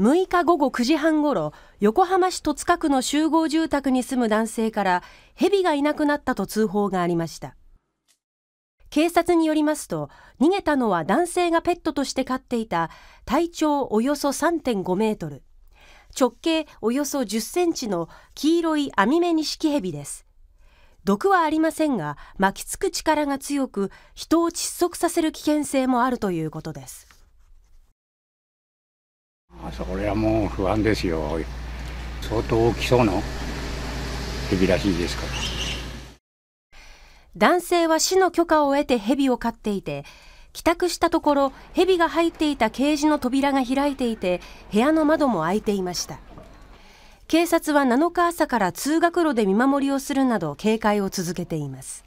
6日午後9時半ごろ横浜市戸塚区の集合住宅に住む男性から蛇がいなくなったと通報がありました警察によりますと逃げたのは男性がペットとして飼っていた体長およそ3.5メートル直径およそ10センチの黄色いアミメニシキヘビです毒はありませんが巻きつく力が強く人を窒息させる危険性もあるということですそれはもう不安ですよ相当大きそうな蛇らしいですから男性は市の許可を得て蛇を飼っていて帰宅したところ蛇が入っていたケージの扉が開いていて部屋の窓も開いていました警察は7日朝から通学路で見守りをするなど警戒を続けています